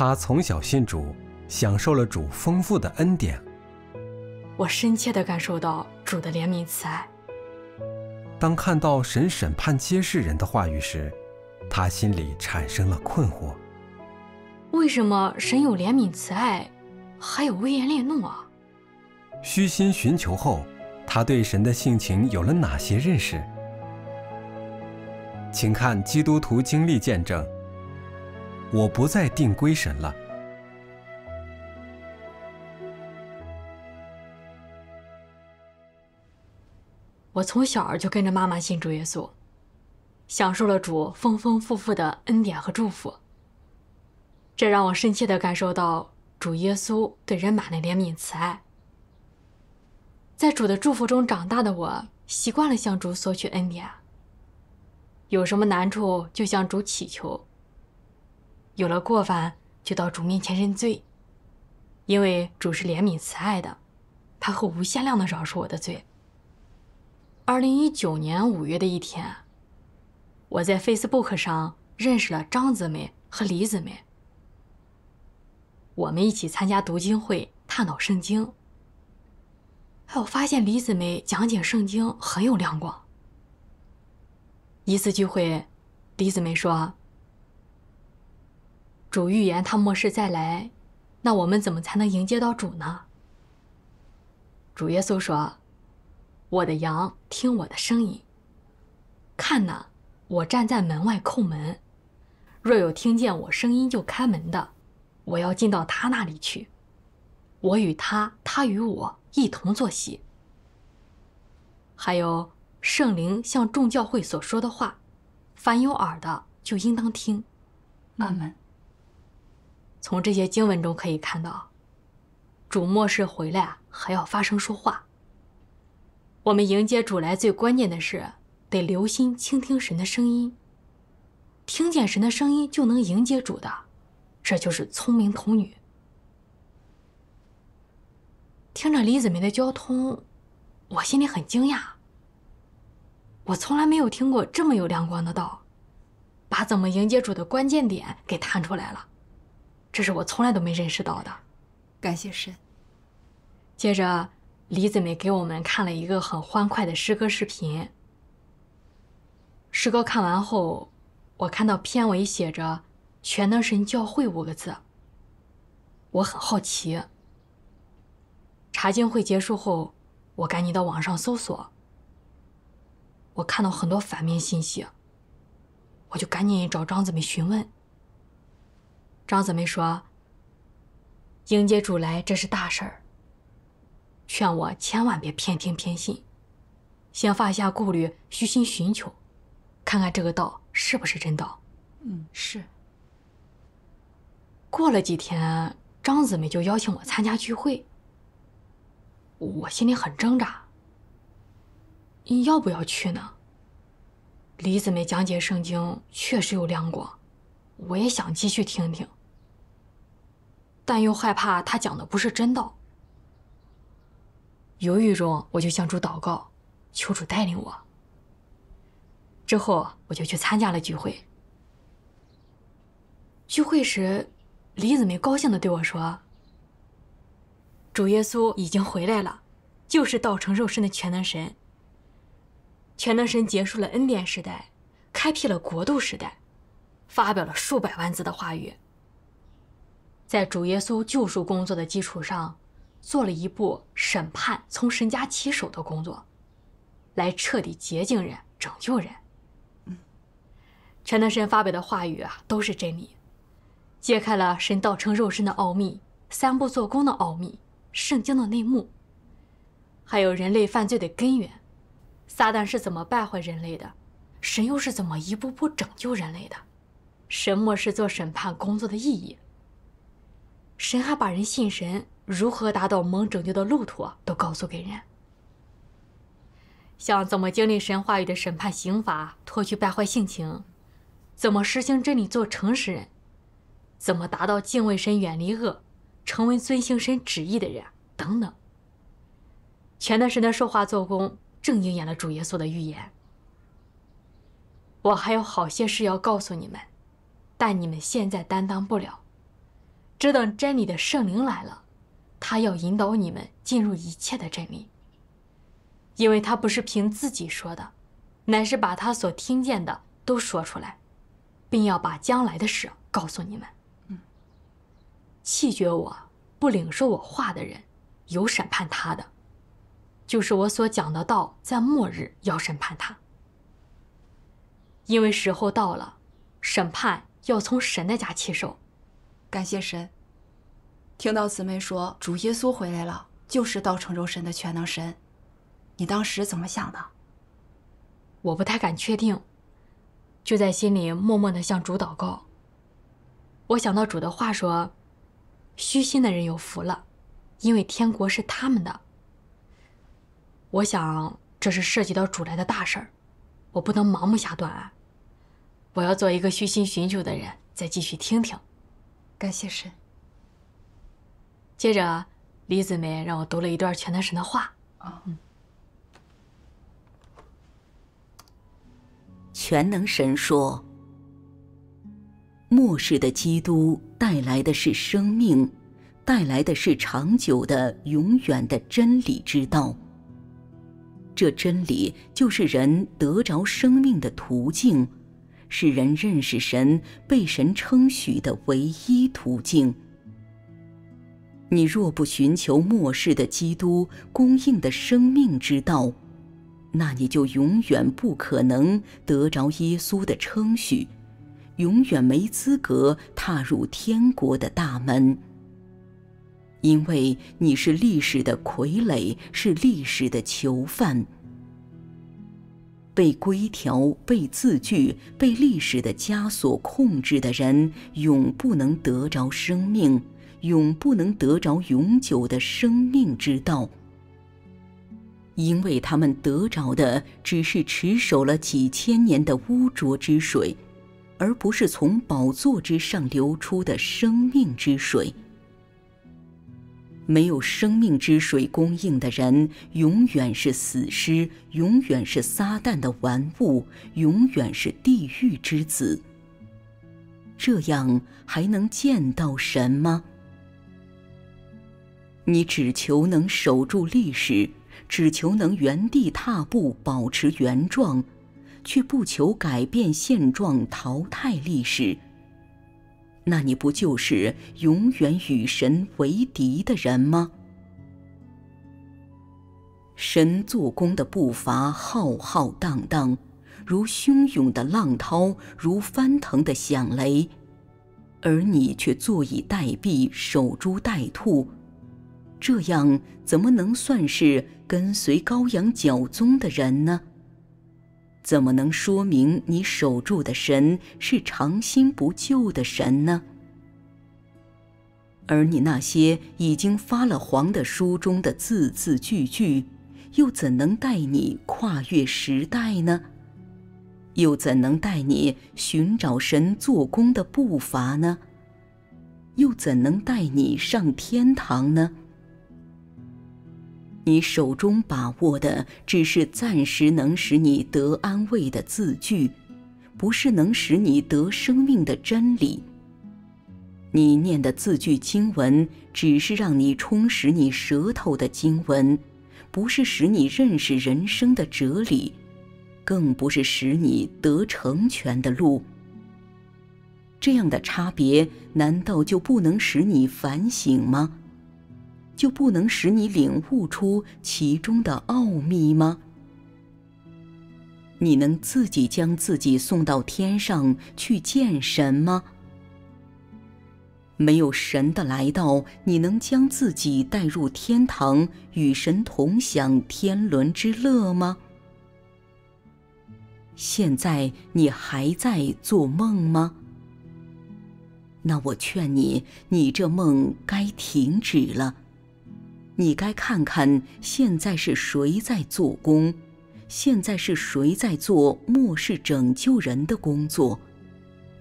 他从小信主，享受了主丰富的恩典。我深切地感受到主的怜悯慈爱。当看到神审判揭示人的话语时，他心里产生了困惑：为什么神有怜悯慈爱，还有威严烈怒啊？虚心寻求后，他对神的性情有了哪些认识？请看基督徒经历见证。我不再定归神了。我从小就跟着妈妈信主耶稣，享受了主丰丰富富的恩典和祝福。这让我深切的感受到主耶稣对人马的怜悯慈爱。在主的祝福中长大的我，习惯了向主索取恩典，有什么难处就向主祈求。有了过犯，就到主面前认罪，因为主是怜悯慈爱的，他会无限量的饶恕我的罪。二零一九年五月的一天，我在 Facebook 上认识了张姊妹和李姊妹，我们一起参加读经会探讨圣经。哎，我发现李姊妹讲解圣经很有亮光。一次聚会，李姊妹说。主预言他末世再来，那我们怎么才能迎接到主呢？主耶稣说：“我的羊听我的声音。看哪，我站在门外叩门，若有听见我声音就开门的，我要进到他那里去，我与他，他与我一同作席。”还有圣灵向众教会所说的话，凡有耳的就应当听。阿门。从这些经文中可以看到，主末世回来还要发声说话。我们迎接主来最关键的是得留心倾听神的声音，听见神的声音就能迎接主的，这就是聪明童女。听着李子梅的交通，我心里很惊讶。我从来没有听过这么有亮光的道，把怎么迎接主的关键点给探出来了。这是我从来都没认识到的，感谢神。接着，李姊妹给我们看了一个很欢快的诗歌视频。诗歌看完后，我看到片尾写着“全能神教会”五个字，我很好奇。查经会结束后，我赶紧到网上搜索，我看到很多反面信息，我就赶紧找张姊妹询问。张姊妹说：“迎接主来这是大事儿，劝我千万别偏听偏信，先放下顾虑，虚心寻求，看看这个道是不是真道。”嗯，是。过了几天，张姊妹就邀请我参加聚会，我心里很挣扎，要不要去呢？李姊妹讲解圣经确实有亮光，我也想继续听听。但又害怕他讲的不是真道，犹豫中我就向主祷告，求主带领我。之后我就去参加了聚会。聚会时，李子梅高兴的对我说：“主耶稣已经回来了，就是道成肉身的全能神。全能神结束了恩典时代，开辟了国度时代，发表了数百万字的话语。”在主耶稣救赎工作的基础上，做了一步审判从神家起手的工作，来彻底洁净人、拯救人。嗯，全能神发表的话语啊，都是真理，揭开了神道成肉身的奥秘、三步做工的奥秘、圣经的内幕，还有人类犯罪的根源，撒旦是怎么败坏人类的，神又是怎么一步步拯救人类的？什么是做审判工作的意义？神还把人信神如何达到蒙拯救的路途都告诉给人，像怎么经历神话语的审判刑罚，脱去败坏性情，怎么实行真理做诚实人，怎么达到敬畏神远离恶，成为遵行神旨意的人等等。全都是那说话做工正应验了主耶稣的预言。我还有好些事要告诉你们，但你们现在担当不了。只等真理的圣灵来了，他要引导你们进入一切的真理。因为他不是凭自己说的，乃是把他所听见的都说出来，并要把将来的事告诉你们。嗯，弃绝我不领受我话的人，有审判他的，就是我所讲的道，在末日要审判他。因为时候到了，审判要从神的家起手。感谢神。听到姊妹说主耶稣回来了，就是道成肉身的全能神，你当时怎么想的？我不太敢确定，就在心里默默的向主祷告。我想到主的话说：“虚心的人有福了，因为天国是他们的。”我想这是涉及到主来的大事儿，我不能盲目下断案，我要做一个虚心寻求的人，再继续听听。感谢神。接着，李子梅让我读了一段全能神的话。全能神说：“末世的基督带来的是生命，带来的是长久的、永远的真理之道。这真理就是人得着生命的途径。”是人认识神、被神称许的唯一途径。你若不寻求末世的基督供应的生命之道，那你就永远不可能得着耶稣的称许，永远没资格踏入天国的大门。因为你是历史的傀儡，是历史的囚犯。被规条、被字句、被历史的枷锁控制的人，永不能得着生命，永不能得着永久的生命之道，因为他们得着的只是持守了几千年的污浊之水，而不是从宝座之上流出的生命之水。没有生命之水供应的人，永远是死尸，永远是撒旦的玩物，永远是地狱之子。这样还能见到神吗？你只求能守住历史，只求能原地踏步，保持原状，却不求改变现状，淘汰历史。那你不就是永远与神为敌的人吗？神做工的步伐浩浩荡荡，如汹涌的浪涛，如翻腾的响雷，而你却坐以待毙，守株待兔，这样怎么能算是跟随羔羊角宗的人呢？怎么能说明你守住的神是长新不旧的神呢？而你那些已经发了黄的书中的字字句句，又怎能带你跨越时代呢？又怎能带你寻找神做工的步伐呢？又怎能带你上天堂呢？你手中把握的只是暂时能使你得安慰的字句，不是能使你得生命的真理。你念的字句经文，只是让你充实你舌头的经文，不是使你认识人生的哲理，更不是使你得成全的路。这样的差别，难道就不能使你反省吗？就不能使你领悟出其中的奥秘吗？你能自己将自己送到天上去见神吗？没有神的来到，你能将自己带入天堂，与神同享天伦之乐吗？现在你还在做梦吗？那我劝你，你这梦该停止了。你该看看现在是谁在做工，现在是谁在做末世拯救人的工作，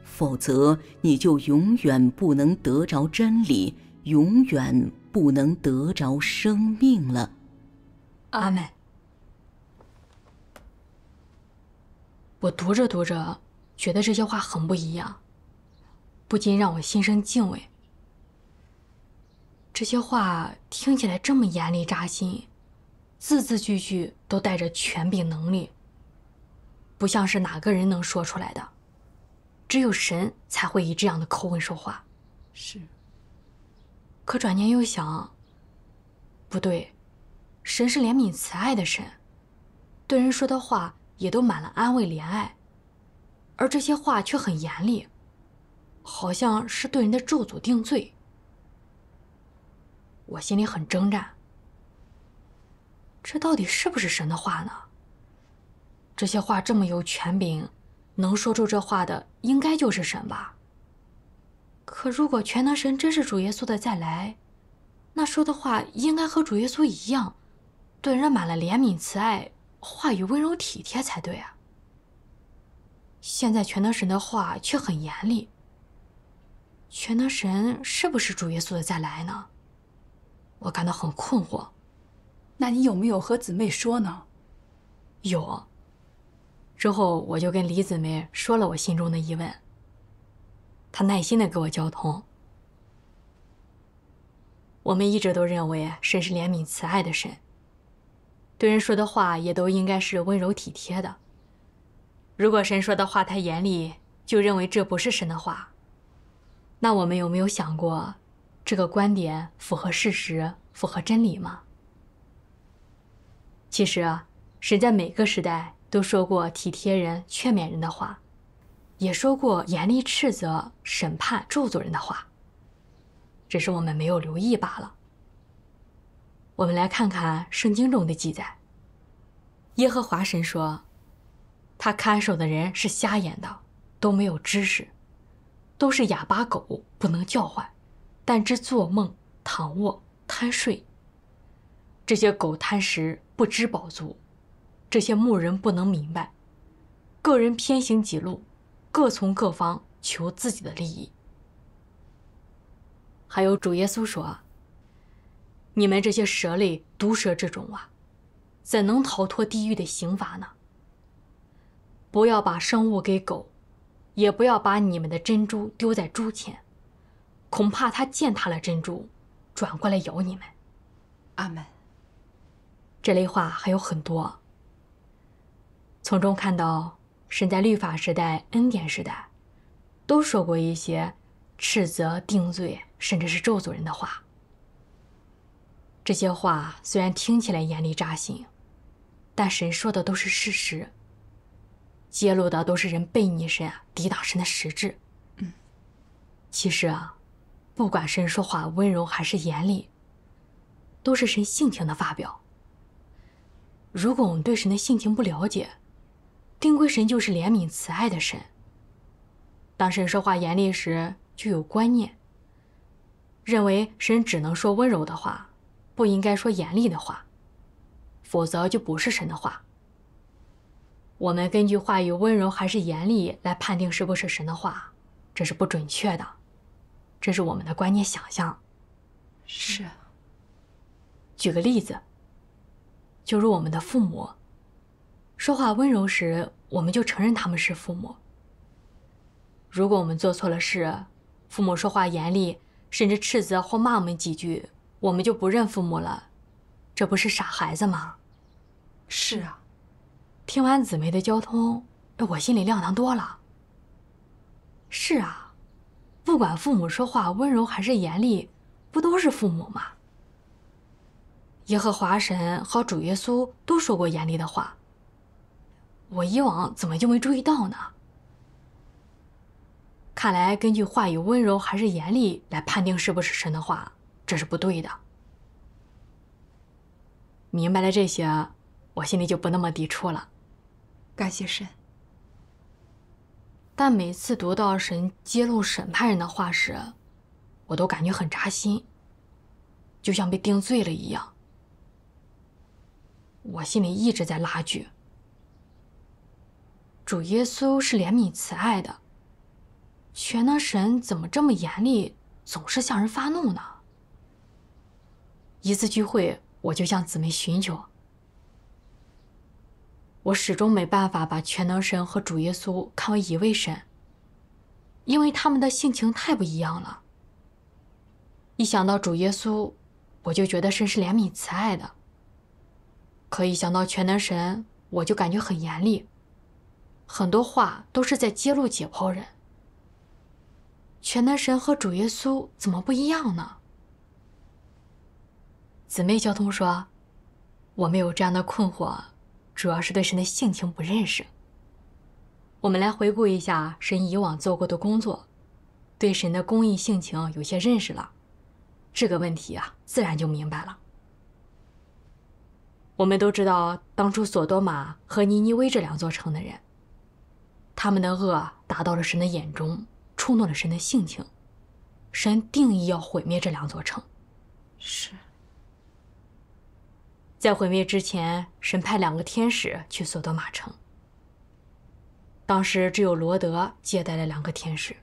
否则你就永远不能得着真理，永远不能得着生命了。阿门。我读着读着，觉得这些话很不一样，不禁让我心生敬畏。这些话听起来这么严厉扎心，字字句句都带着权柄能力，不像是哪个人能说出来的，只有神才会以这样的口吻说话。是。可转念又想，不对，神是怜悯慈爱的神，对人说的话也都满了安慰怜爱，而这些话却很严厉，好像是对人的咒诅定罪。我心里很挣扎，这到底是不是神的话呢？这些话这么有权柄，能说出这话的应该就是神吧？可如果全能神真是主耶稣的再来，那说的话应该和主耶稣一样，对人满了怜悯慈爱，话语温柔体贴才对啊。现在全能神的话却很严厉。全能神是不是主耶稣的再来呢？我感到很困惑，那你有没有和姊妹说呢？有。之后我就跟李姊妹说了我心中的疑问。她耐心的给我交通。我们一直都认为神是怜悯慈爱的神，对人说的话也都应该是温柔体贴的。如果神说的话太严厉，就认为这不是神的话。那我们有没有想过？这个观点符合事实、符合真理吗？其实，啊，神在每个时代都说过体贴人、劝勉人的话，也说过严厉斥责、审判咒诅人的话，只是我们没有留意罢了。我们来看看圣经中的记载。耶和华神说：“他看守的人是瞎眼的，都没有知识，都是哑巴狗，不能叫唤。”但知做梦、躺卧、贪睡。这些狗贪食不知饱足，这些牧人不能明白，各人偏行己路，各从各方求自己的利益。还有主耶稣说：“你们这些蛇类、毒蛇之种啊，怎能逃脱地狱的刑罚呢？”不要把生物给狗，也不要把你们的珍珠丢在猪前。恐怕他践踏了珍珠，转过来咬你们，阿门。这类话还有很多。从中看到，神在律法时代、恩典时代，都说过一些斥责、定罪，甚至是咒诅人的话。这些话虽然听起来严厉扎心，但神说的都是事实，揭露的都是人背逆神啊、抵挡神的实质。嗯，其实啊。不管神说话温柔还是严厉，都是神性情的发表。如果我们对神的性情不了解，定规神就是怜悯慈爱的神。当神说话严厉时，就有观念，认为神只能说温柔的话，不应该说严厉的话，否则就不是神的话。我们根据话语温柔还是严厉来判定是不是神的话，这是不准确的。这是我们的观念想象，是。举个例子。就如我们的父母，说话温柔时，我们就承认他们是父母。如果我们做错了事，父母说话严厉，甚至斥责或骂我们几句，我们就不认父母了，这不是傻孩子吗？是啊，听完姊妹的交通，我心里亮堂多了。是啊。不管父母说话温柔还是严厉，不都是父母吗？耶和华神和主耶稣都说过严厉的话。我以往怎么就没注意到呢？看来根据话语温柔还是严厉来判定是不是神的话，这是不对的。明白了这些，我心里就不那么抵触了。感谢神。但每次读到神揭露审判人的话时，我都感觉很扎心，就像被定罪了一样。我心里一直在拉锯。主耶稣是怜悯慈爱的，全能神怎么这么严厉，总是向人发怒呢？一次聚会，我就向姊妹寻求。我始终没办法把全能神和主耶稣看为一位神，因为他们的性情太不一样了。一想到主耶稣，我就觉得神是怜悯慈爱的；可一想到全能神，我就感觉很严厉，很多话都是在揭露解剖人。全能神和主耶稣怎么不一样呢？姊妹交通说，我们有这样的困惑。主要是对神的性情不认识。我们来回顾一下神以往做过的工作，对神的公义性情有些认识了，这个问题啊，自然就明白了。我们都知道，当初索多玛和尼尼微这两座城的人，他们的恶达到了神的眼中，触怒了神的性情，神定义要毁灭这两座城。是。在毁灭之前，神派两个天使去索多玛城。当时只有罗德接待了两个天使，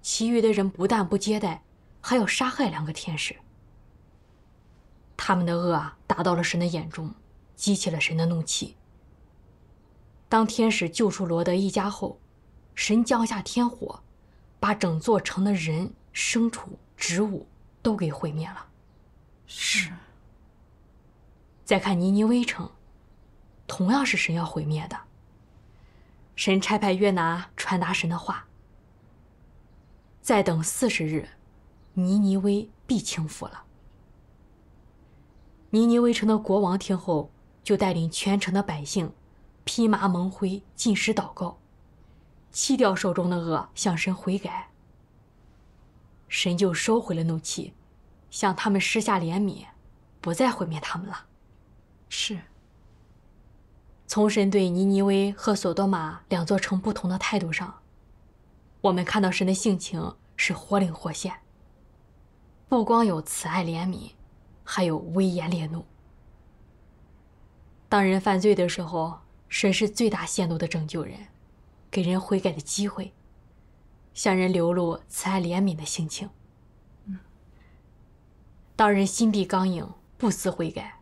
其余的人不但不接待，还要杀害两个天使。他们的恶啊，达到了神的眼中，激起了神的怒气。当天使救出罗德一家后，神降下天火，把整座城的人、牲畜、植物都给毁灭了。是。再看尼尼微城，同样是神要毁灭的。神差派约拿传达神的话。再等四十日，尼尼微必倾覆了。尼尼微城的国王听后，就带领全城的百姓，披麻蒙灰，进食祷告，弃掉手中的恶，向神悔改。神就收回了怒气，向他们施下怜悯，不再毁灭他们了。是。从神对尼尼微和索多玛两座城不同的态度上，我们看到神的性情是活灵活现。不光有慈爱怜悯，还有威严烈怒。当人犯罪的时候，神是最大限度的拯救人，给人悔改的机会，向人流露慈爱怜悯的性情。嗯。当人心地刚硬，不思悔改。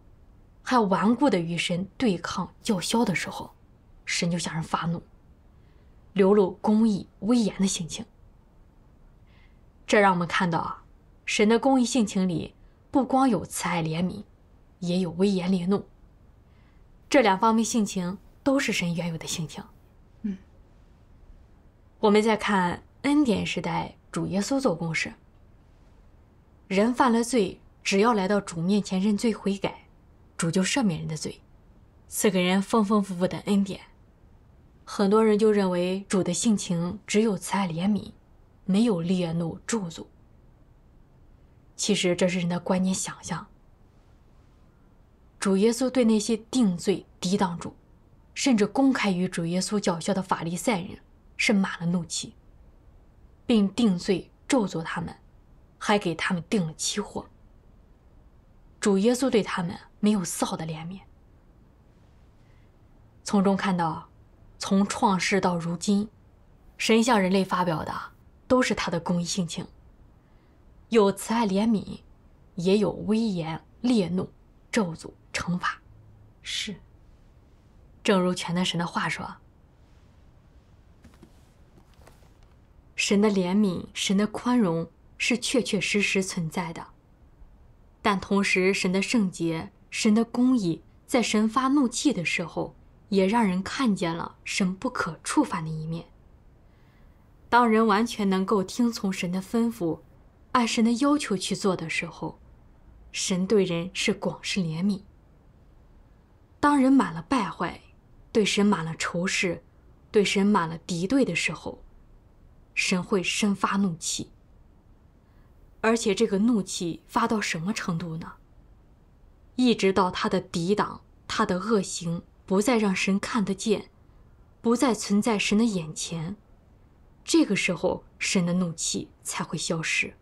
还顽固的与神对抗叫嚣的时候，神就向人发怒，流露公义威严的性情。这让我们看到啊，神的公义性情里不光有慈爱怜悯，也有威严烈怒。这两方面性情都是神原有的性情。嗯。我们再看恩典时代主耶稣做公事，人犯了罪，只要来到主面前认罪悔改。主就赦免人的罪，赐给人丰丰富富的恩典。很多人就认为主的性情只有慈爱怜悯，没有烈怒咒诅。其实这是人的观念想象。主耶稣对那些定罪抵挡主，甚至公开与主耶稣叫嚣的法利赛人，是满了怒气，并定罪咒诅他们，还给他们定了期货。主耶稣对他们。没有丝毫的怜悯。从中看到，从创世到如今，神向人类发表的都是他的公益性情，有慈爱怜悯，也有威严烈怒、咒诅惩罚。是，正如全能神的话说：“神的怜悯，神的宽容是确确实实存在的，但同时，神的圣洁。”神的公义在神发怒气的时候，也让人看见了神不可触犯的一面。当人完全能够听从神的吩咐，按神的要求去做的时候，神对人是广施怜悯。当人满了败坏，对神满了仇视，对神满了敌对的时候，神会生发怒气。而且这个怒气发到什么程度呢？一直到他的抵挡、他的恶行不再让神看得见，不再存在神的眼前，这个时候神的怒气才会消失。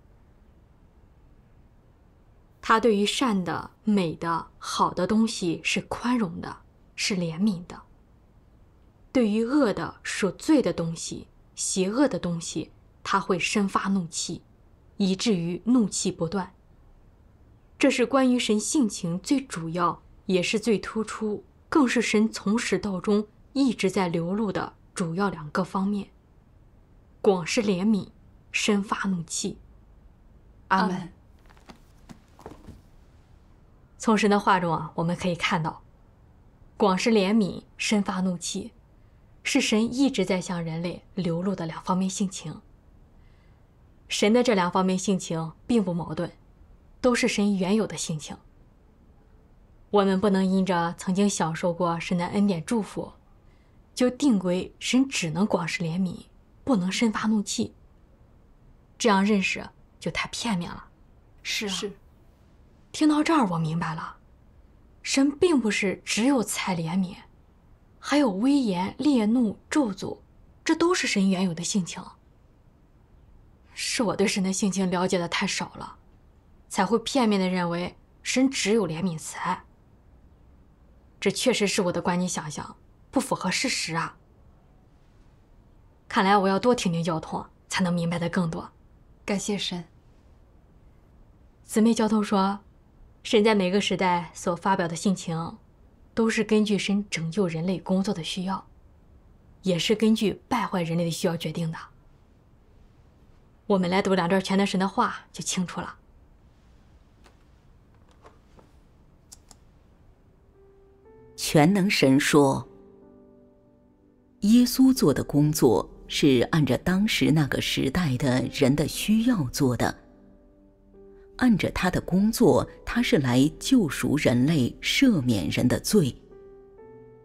他对于善的、美的、好的东西是宽容的，是怜悯的；对于恶的、属罪的东西、邪恶的东西，他会生发怒气，以至于怒气不断。这是关于神性情最主要，也是最突出，更是神从始到终一直在流露的主要两个方面：广施怜悯，深发怒气。阿门。从神的话中啊，我们可以看到，广施怜悯，深发怒气，是神一直在向人类流露的两方面性情。神的这两方面性情并不矛盾。都是神原有的性情。我们不能因着曾经享受过神的恩典祝福，就定规神只能广施怜悯，不能生发怒气。这样认识就太片面了。是啊，是。听到这儿我明白了，神并不是只有才怜悯，还有威严、烈怒、咒诅，这都是神原有的性情。是我对神的性情了解的太少了。才会片面的认为神只有怜悯慈爱，这确实是我的观念想象，不符合事实啊。看来我要多听听教徒，才能明白的更多。感谢神。姊妹教通说，神在每个时代所发表的性情，都是根据神拯救人类工作的需要，也是根据败坏人类的需要决定的。我们来读两段全能神的话就清楚了。全能神说：“耶稣做的工作是按着当时那个时代的人的需要做的，按着他的工作，他是来救赎人类、赦免人的罪，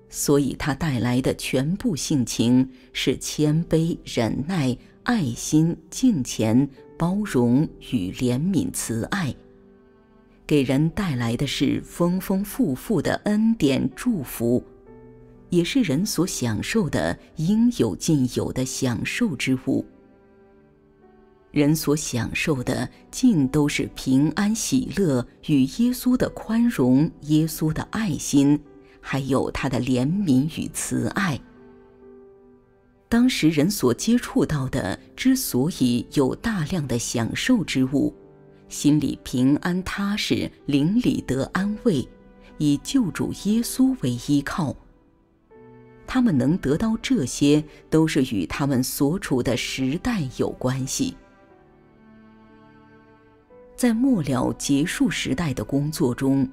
所以他带来的全部性情是谦卑、忍耐、爱心、敬虔、包容与怜悯、慈爱。”给人带来的是丰丰富富的恩典祝福，也是人所享受的应有尽有的享受之物。人所享受的尽都是平安喜乐与耶稣的宽容、耶稣的爱心，还有他的怜悯与慈爱。当时人所接触到的之所以有大量的享受之物。心里平安踏实，邻里得安慰，以救主耶稣为依靠。他们能得到这些，都是与他们所处的时代有关系。在末了结束时代的工作中，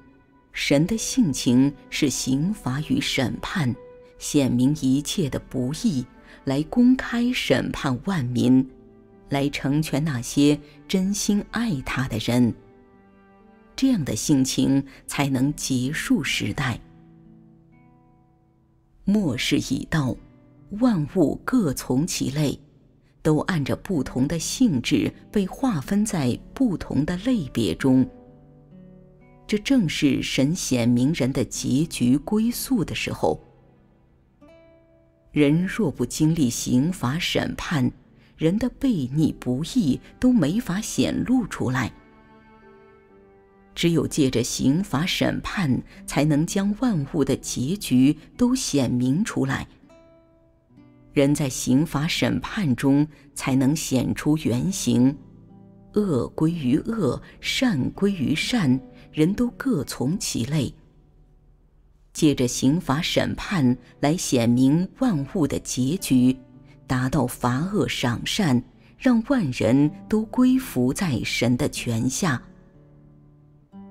神的性情是刑罚与审判，显明一切的不义，来公开审判万民。来成全那些真心爱他的人。这样的性情才能结束时代。末世已到，万物各从其类，都按着不同的性质被划分在不同的类别中。这正是神显明人的结局归宿的时候。人若不经历刑罚审判。人的悖逆不义都没法显露出来，只有借着刑罚审判，才能将万物的结局都显明出来。人在刑罚审判中才能显出原形，恶归于恶，善归于善，人都各从其类。借着刑罚审判来显明万物的结局。达到罚恶赏善，让万人都归服在神的权下。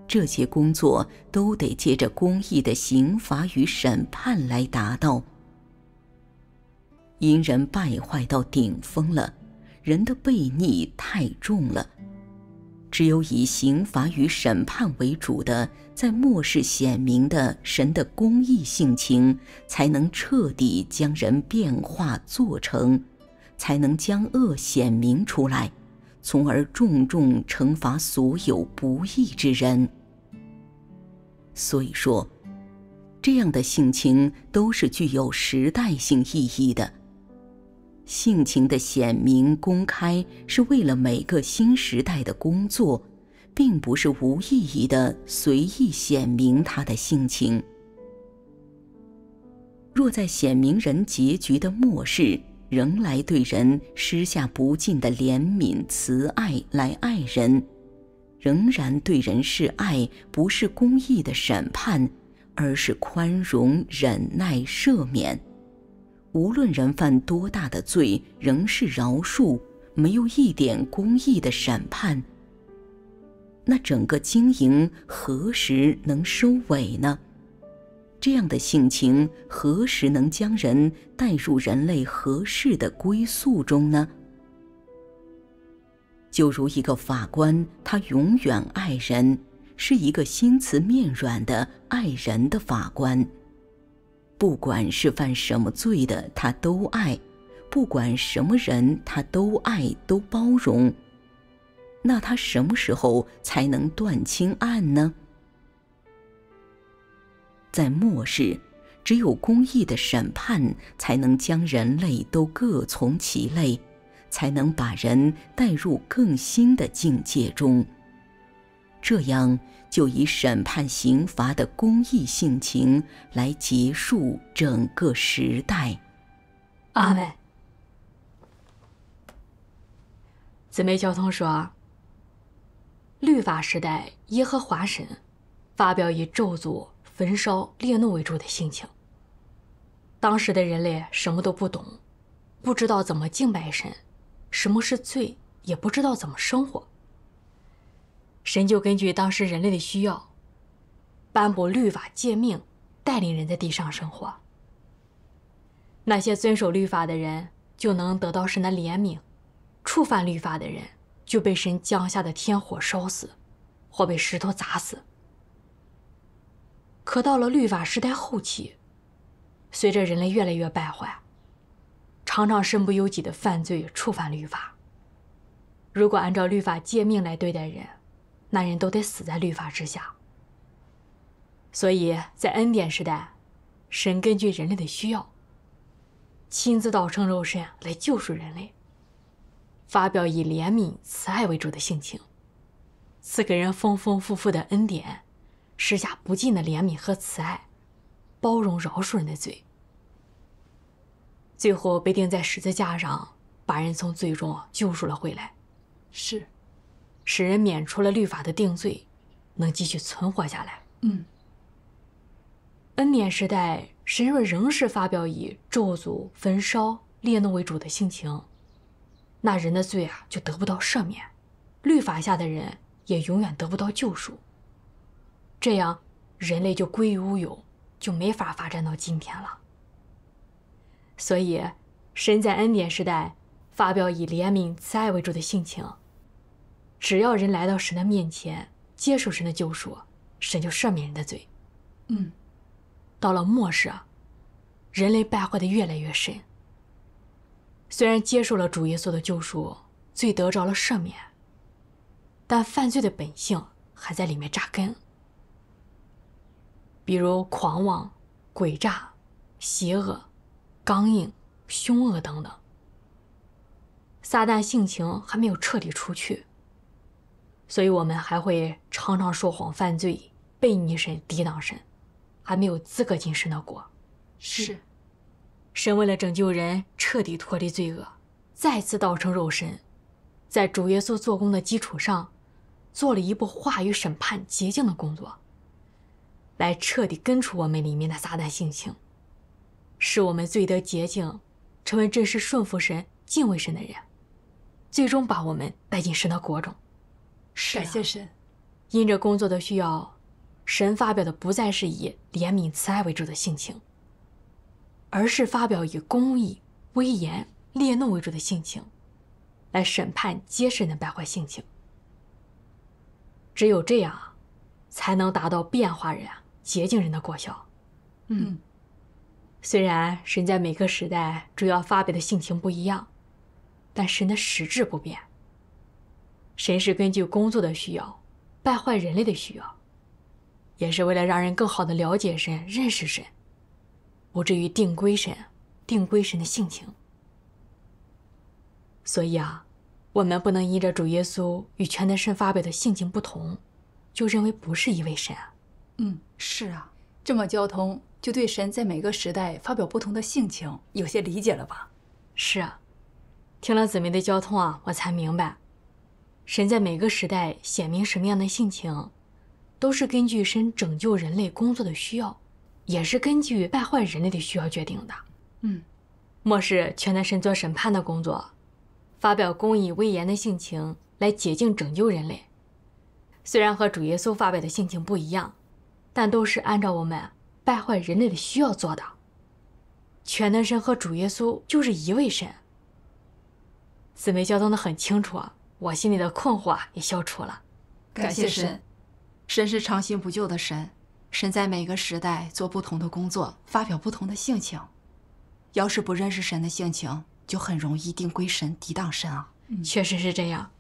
这些工作都得借着公义的刑罚与审判来达到。因人败坏到顶峰了，人的悖逆太重了，只有以刑罚与审判为主的。在末世显明的神的公义性情，才能彻底将人变化做成，才能将恶显明出来，从而重重惩罚所有不义之人。所以说，这样的性情都是具有时代性意义的，性情的显明公开是为了每个新时代的工作。并不是无意义的随意显明他的性情。若在显明人结局的末世，仍来对人施下不尽的怜悯慈爱来爱人，仍然对人是爱，不是公义的审判，而是宽容忍耐赦免。无论人犯多大的罪，仍是饶恕，没有一点公义的审判。那整个经营何时能收尾呢？这样的性情何时能将人带入人类合适的归宿中呢？就如一个法官，他永远爱人，是一个心慈面软的爱人的法官。不管是犯什么罪的，他都爱；不管什么人，他都爱，都包容。那他什么时候才能断清案呢？在末世，只有公义的审判才能将人类都各从其类，才能把人带入更新的境界中。这样就以审判刑罚的公益性情来结束整个时代。阿妹，姊妹交通说。律法时代，耶和华神发表以咒诅、焚烧、烈怒为主的性情。当时的人类什么都不懂，不知道怎么敬拜神，什么是罪，也不知道怎么生活。神就根据当时人类的需要，颁布律法诫命，带领人在地上生活。那些遵守律法的人就能得到神的怜悯，触犯律法的人。就被神降下的天火烧死，或被石头砸死。可到了律法时代后期，随着人类越来越败坏，常常身不由己的犯罪触犯律法。如果按照律法诫命来对待人，那人都得死在律法之下。所以在恩典时代，神根据人类的需要，亲自道成肉身来救赎人类。发表以怜悯、慈爱为主的性情，赐给人丰丰富富的恩典，施下不尽的怜悯和慈爱，包容饶恕人的罪，最后被钉在十字架上，把人从罪中救赎了回来，是，使人免除了律法的定罪，能继续存活下来。嗯。恩典时代，神若仍是发表以咒诅、焚烧、烈怒为主的性情。那人的罪啊，就得不到赦免，律法下的人也永远得不到救赎。这样，人类就归于乌有，就没法发展到今天了。所以，神在恩典时代发表以怜悯、慈爱为主的性情，只要人来到神的面前，接受神的救赎，神就赦免人的罪。嗯。到了末世，人类败坏的越来越深。虽然接受了主耶稣的救赎，罪得着了赦免，但犯罪的本性还在里面扎根，比如狂妄、诡诈、邪恶、刚硬、凶恶等等。撒旦性情还没有彻底除去，所以我们还会常常说谎、犯罪、背逆神、抵挡神，还没有资格进神的国。是。神为了拯救人，彻底脱离罪恶，再次道成肉身，在主耶稣做工的基础上，做了一步话语审判洁净的工作，来彻底根除我们里面的撒旦性情，使我们罪得洁净，成为真实顺服神、敬畏神的人，最终把我们带进神的国中。是啊，感谢神，因着工作的需要，神发表的不再是以怜悯、慈爱为主的性情。而是发表以公义、威严、烈怒为主的性情，来审判皆神的败坏性情。只有这样，才能达到变化人、洁净人的果效。嗯，虽然神在每个时代主要发表的性情不一样，但神的实质不变。神是根据工作的需要，败坏人类的需要，也是为了让人更好的了解神、认识神。不至于定规神，定规神的性情。所以啊，我们不能依着主耶稣与全能神发表的性情不同，就认为不是一位神啊。嗯，是啊，这么交通就对神在每个时代发表不同的性情有些理解了吧？是啊，听了姊妹的交通啊，我才明白，神在每个时代显明什么样的性情，都是根据神拯救人类工作的需要。也是根据败坏人类的需要决定的。嗯，末世全能神做审判的工作，发表公义威严的性情来洁净拯救人类。虽然和主耶稣发表的性情不一样，但都是按照我们败坏人类的需要做的。全能神和主耶稣就是一位神。姊妹交通的很清楚啊，我心里的困惑也消除了。感谢神，神是长心不救的神。神在每个时代做不同的工作，发表不同的性情。要是不认识神的性情，就很容易定归神、抵挡神啊！确实是这样。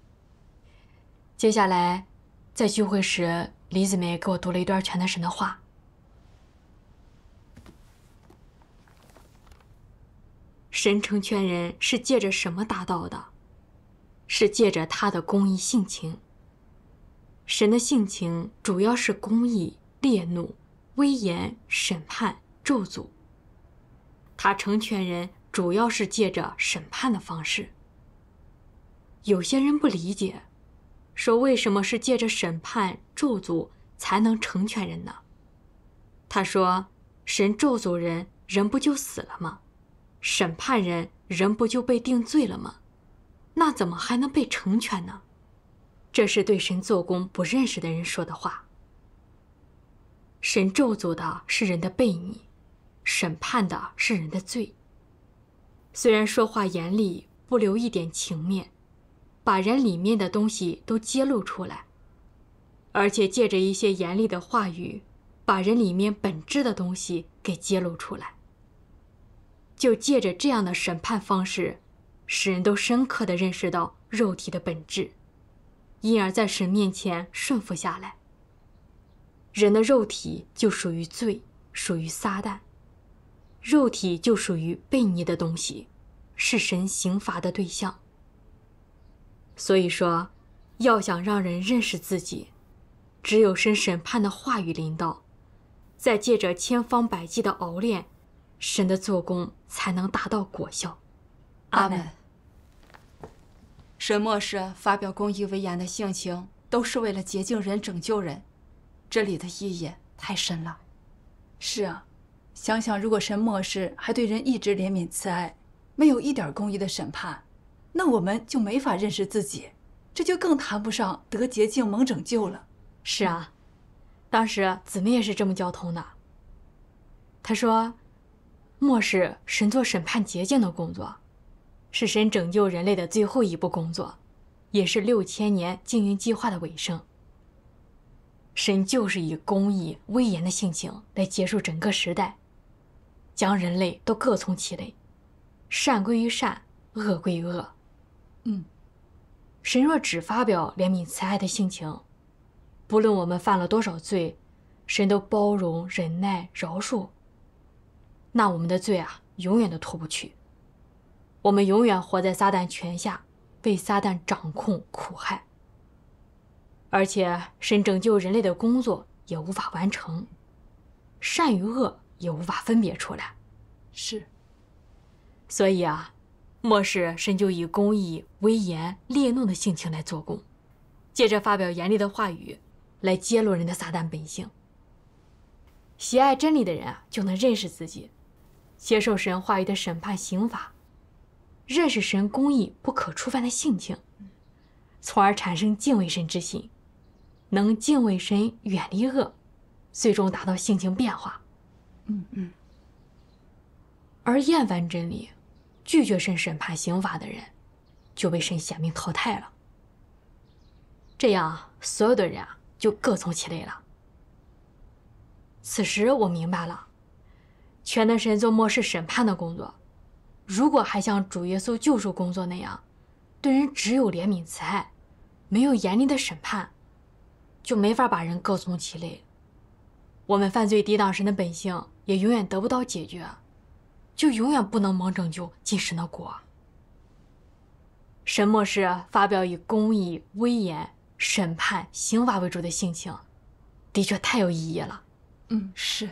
接下来，在聚会时，李子梅给我读了一段全能神的话。神成全人是借着什么达到的？是借着他的公义性情。神的性情主要是公义。烈怒、威严、审判、咒诅。他成全人，主要是借着审判的方式。有些人不理解，说为什么是借着审判、咒诅才能成全人呢？他说：“神咒诅人，人不就死了吗？审判人，人不就被定罪了吗？那怎么还能被成全呢？”这是对神做工不认识的人说的话。神咒诅的是人的悖逆，审判的是人的罪。虽然说话严厉，不留一点情面，把人里面的东西都揭露出来，而且借着一些严厉的话语，把人里面本质的东西给揭露出来，就借着这样的审判方式，使人都深刻的认识到肉体的本质，因而，在神面前顺服下来。人的肉体就属于罪，属于撒旦，肉体就属于悖逆的东西，是神刑罚的对象。所以说，要想让人认识自己，只有神审判的话语引导，再借着千方百计的熬炼，神的做工才能达到果效。阿门。神末世发表公义威严的性情，都是为了洁净人、拯救人。这里的意义太深了。是啊，想想如果神末世还对人一直怜悯慈爱，没有一点公义的审判，那我们就没法认识自己，这就更谈不上得捷径蒙拯救了。是啊，当时子民也是这么教通的。他说，末世神做审判捷径的工作，是神拯救人类的最后一步工作，也是六千年经营计划的尾声。神就是以公义、威严的性情来结束整个时代，将人类都各从其类，善归于善，恶归恶。嗯，神若只发表怜悯慈爱的性情，不论我们犯了多少罪，神都包容、忍耐、饶恕，那我们的罪啊，永远都脱不去，我们永远活在撒旦权下，被撒旦掌控苦害。而且，神拯救人类的工作也无法完成，善与恶也无法分别出来，是。所以啊，末世神就以公义、威严、烈怒的性情来做工，借着发表严厉的话语，来揭露人的撒旦本性。喜爱真理的人啊，就能认识自己，接受神话语的审判刑罚，认识神公义不可触犯的性情，从而产生敬畏神之心。能敬畏神、远离恶，最终达到性情变化。嗯嗯。而厌烦真理、拒绝神审判刑罚的人，就被神显明淘汰了。这样，所有的人啊，就各从其类了。此时我明白了，全能神做末世审判的工作，如果还像主耶稣救赎工作那样，对人只有怜悯慈爱，没有严厉的审判。就没法把人各从其类，我们犯罪抵挡神的本性也永远得不到解决，就永远不能蒙拯救进神的国。神末世发表以公义、威严、审判、刑罚为主的性情，的确太有意义了。嗯，是。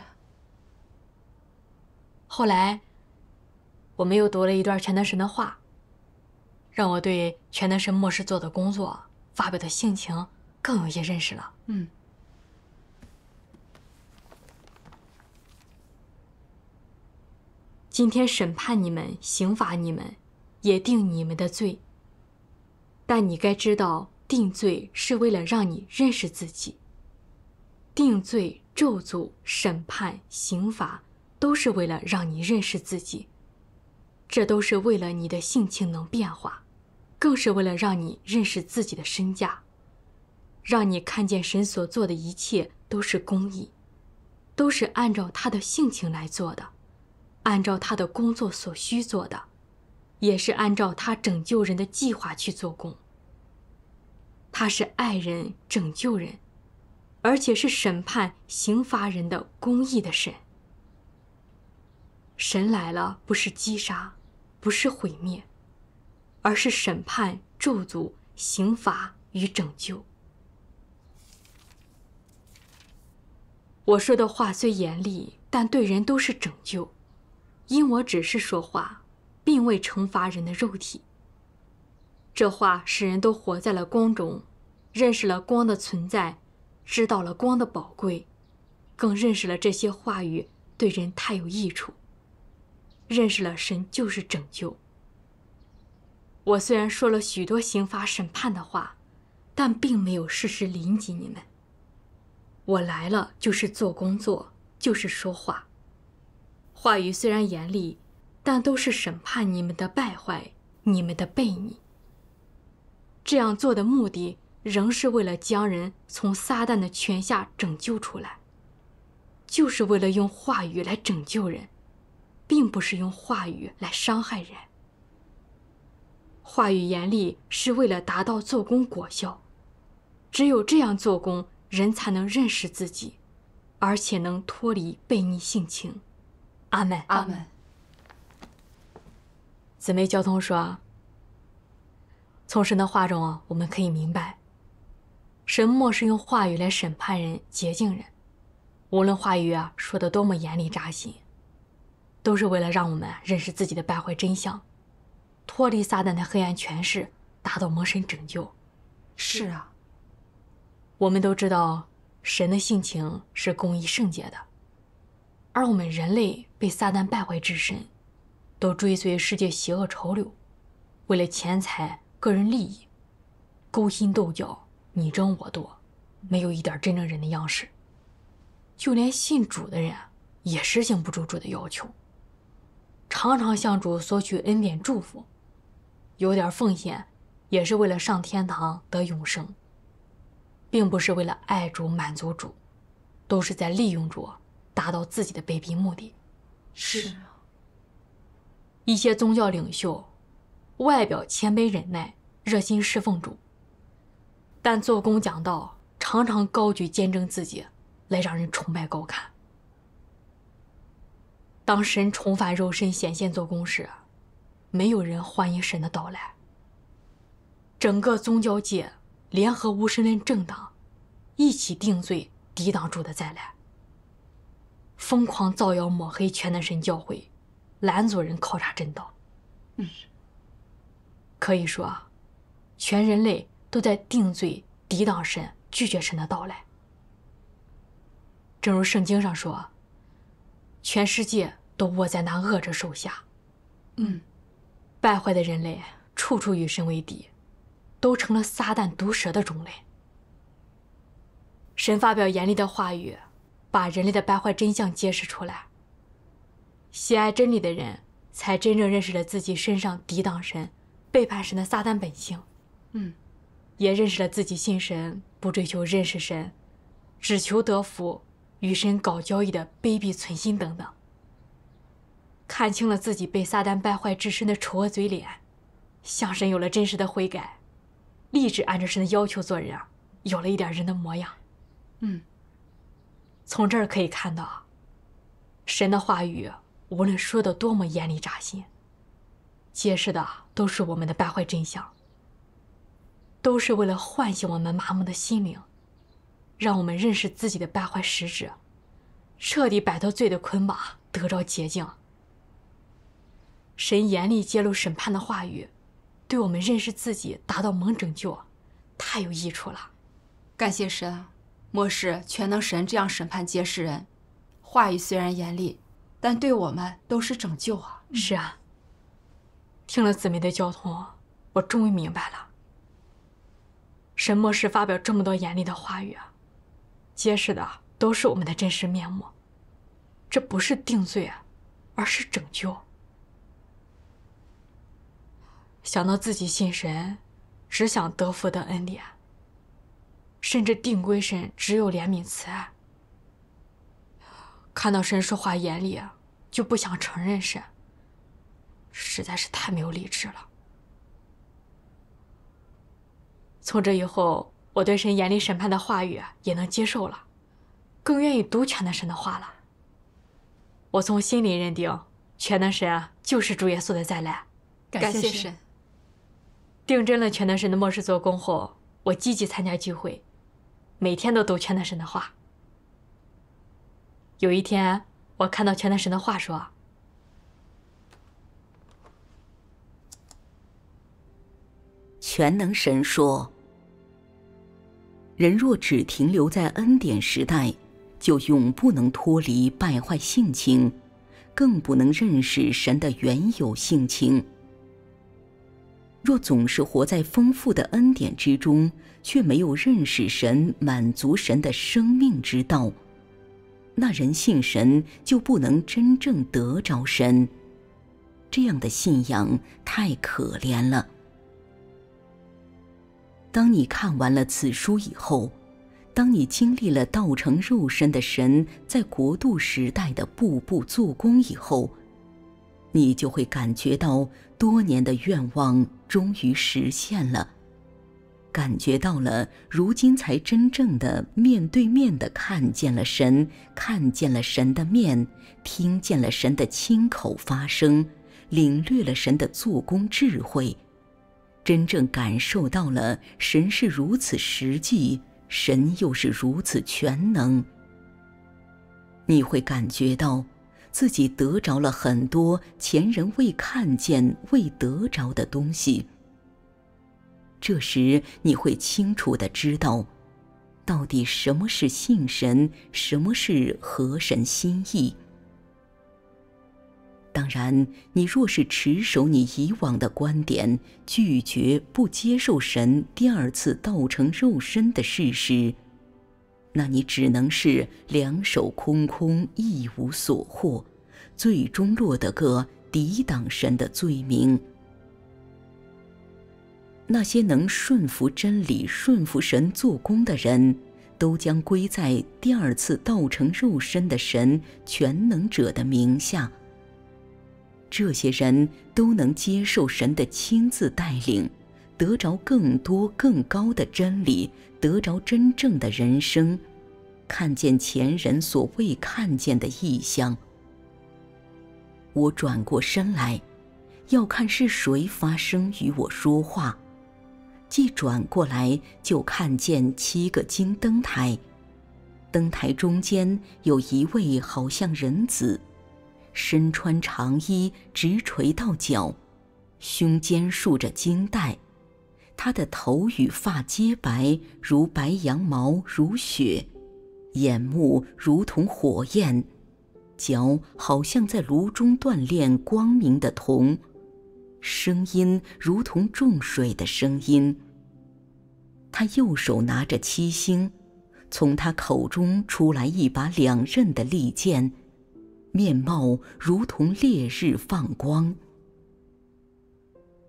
后来，我们又读了一段全能神的话，让我对全能神末世做的工作发表的性情。更有些认识了。嗯，今天审判你们，刑罚你们，也定你们的罪。但你该知道，定罪是为了让你认识自己。定罪、咒诅、审判、刑罚，都是为了让你认识自己。这都是为了你的性情能变化，更是为了让你认识自己的身价。让你看见神所做的一切都是公义，都是按照他的性情来做的，按照他的工作所需做的，也是按照他拯救人的计划去做工。他是爱人、拯救人，而且是审判、刑罚人的公义的神。神来了不是击杀，不是毁灭，而是审判、咒诅、刑罚与拯救。我说的话虽严厉，但对人都是拯救，因我只是说话，并未惩罚人的肉体。这话使人都活在了光中，认识了光的存在，知道了光的宝贵，更认识了这些话语对人太有益处，认识了神就是拯救。我虽然说了许多刑罚审判的话，但并没有事实临及你们。我来了就是做工作，就是说话。话语虽然严厉，但都是审判你们的败坏，你们的悖逆。这样做的目的仍是为了将人从撒旦的权下拯救出来，就是为了用话语来拯救人，并不是用话语来伤害人。话语严厉是为了达到做工果效，只有这样做工。人才能认识自己，而且能脱离悖逆性情。阿门。阿门。姊妹交通说，从神的话中啊，我们可以明白，神莫是用话语来审判人、洁净人。无论话语啊说的多么严厉扎心，都是为了让我们认识自己的败坏真相，脱离撒旦的黑暗权势，达到魔神拯救。是啊。我们都知道，神的性情是公义圣洁的，而我们人类被撒旦败坏至深，都追随世界邪恶潮流，为了钱财、个人利益，勾心斗角，你争我夺，没有一点真正人的样式。就连信主的人，也实行不住主的要求，常常向主索取恩典祝福，有点奉献，也是为了上天堂得永生。并不是为了爱主、满足主，都是在利用主，达到自己的卑鄙目的。是啊，一些宗教领袖，外表谦卑忍耐、热心侍奉主，但做工讲道常常高举见证自己，来让人崇拜高看。当神重返肉身显现做工时，没有人欢迎神的到来。整个宗教界。联合无神论政党，一起定罪，抵挡住的再来。疯狂造谣抹黑全能神教会，拦阻人考察真道。嗯。可以说啊，全人类都在定罪、抵挡神、拒绝神的到来。正如圣经上说：“全世界都握在那恶者手下。”嗯。败坏的人类处处与神为敌。都成了撒旦毒蛇的种类。神发表严厉的话语，把人类的败坏真相揭示出来。喜爱真理的人才真正认识了自己身上抵挡神、背叛神的撒旦本性。嗯，也认识了自己信神不追求认识神，只求得福与神搞交易的卑鄙存心等等。看清了自己被撒旦败坏至深的丑恶嘴脸，向神有了真实的悔改。立志按照神的要求做人啊，有了一点人的模样。嗯。从这儿可以看到神的话语无论说的多么严厉扎心，揭示的都是我们的败坏真相，都是为了唤醒我们麻木的心灵，让我们认识自己的败坏实质，彻底摆脱罪的捆绑，得着洁净。神严厉揭露审判的话语。对我们认识自己、达到蒙拯救，太有益处了。感谢神，末世全能神这样审判揭示人，话语虽然严厉，但对我们都是拯救啊！是啊。听了姊妹的交通，我终于明白了。神末世发表这么多严厉的话语啊，揭示的都是我们的真实面目。这不是定罪啊，而是拯救。想到自己信神，只想得福得恩典，甚至定规神只有怜悯慈爱，看到神说话严厉，就不想承认神，实在是太没有理智了。从这以后，我对神严厉审判的话语也能接受了，更愿意读全能神的话了。我从心里认定全能神就是主耶稣的再来，感谢神。订真了全能神的末世做工后，我积极参加聚会，每天都读全能神的话。有一天，我看到全能神的话说：“全能神说，人若只停留在恩典时代，就永不能脱离败坏性情，更不能认识神的原有性情。”若总是活在丰富的恩典之中，却没有认识神、满足神的生命之道，那人信神就不能真正得着神。这样的信仰太可怜了。当你看完了此书以后，当你经历了道成肉身的神在国度时代的步步做工以后，你就会感觉到。多年的愿望终于实现了，感觉到了，如今才真正的面对面的看见了神，看见了神的面，听见了神的亲口发声，领略了神的做工智慧，真正感受到了神是如此实际，神又是如此全能。你会感觉到。自己得着了很多前人未看见、未得着的东西。这时你会清楚地知道，到底什么是信神，什么是合神心意。当然，你若是持守你以往的观点，拒绝不接受神第二次道成肉身的事实。那你只能是两手空空，一无所获，最终落得个抵挡神的罪名。那些能顺服真理、顺服神做工的人，都将归在第二次道成肉身的神全能者的名下。这些人都能接受神的亲自带领，得着更多更高的真理。得着真正的人生，看见前人所未看见的异象。我转过身来，要看是谁发声与我说话。即转过来，就看见七个金灯台，灯台中间有一位好像人子，身穿长衣，直垂到脚，胸间束着金带。他的头与发皆白，如白羊毛，如雪；眼目如同火焰；脚好像在炉中锻炼光明的铜；声音如同重水的声音。他右手拿着七星，从他口中出来一把两刃的利剑；面貌如同烈日放光。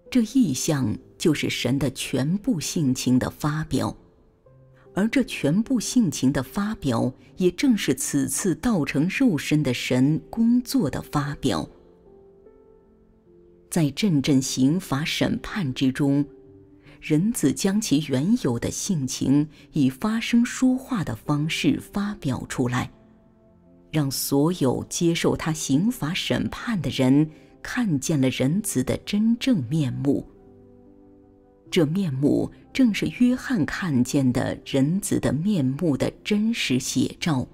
这意象。就是神的全部性情的发表，而这全部性情的发表，也正是此次道成肉身的神工作的发表。在阵阵刑罚审判之中，仁子将其原有的性情以发声说话的方式发表出来，让所有接受他刑罚审判的人看见了仁子的真正面目。这面目正是约翰看见的人子的面目的真实写照。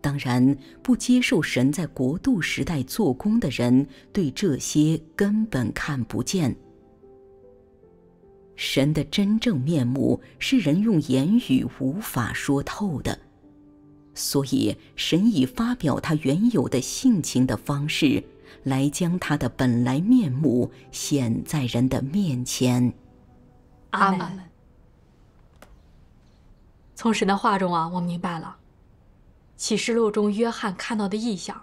当然，不接受神在国度时代做工的人，对这些根本看不见。神的真正面目是人用言语无法说透的，所以神以发表他原有的性情的方式。来将他的本来面目显在人的面前。阿门。从神的话中啊，我明白了，启示录中约翰看到的异象，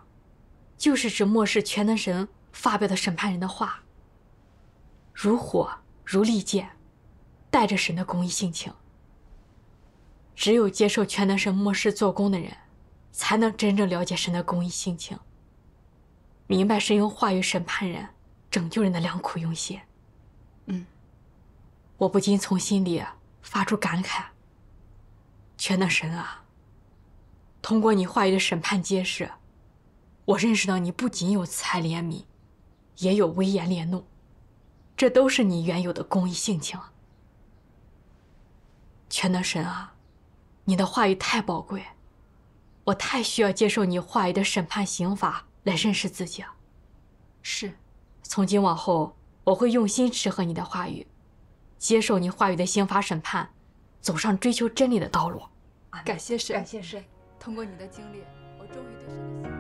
就是指末世全能神发表的审判人的话，如火如利剑，带着神的公义性情。只有接受全能神末世做工的人，才能真正了解神的公义性情。明白神用话语审判人、拯救人的良苦用心，嗯，我不禁从心里发出感慨。全能神啊，通过你话语的审判揭示，我认识到你不仅有慈爱怜悯，也有威严怜怒，这都是你原有的公义性情。全能神啊，你的话语太宝贵，我太需要接受你话语的审判刑罚。来认识自己啊！是，从今往后，我会用心吃喝你的话语，接受你话语的刑法审判，走上追求真理的道路。感谢神，感谢神。通过你的经历，我终于对神。的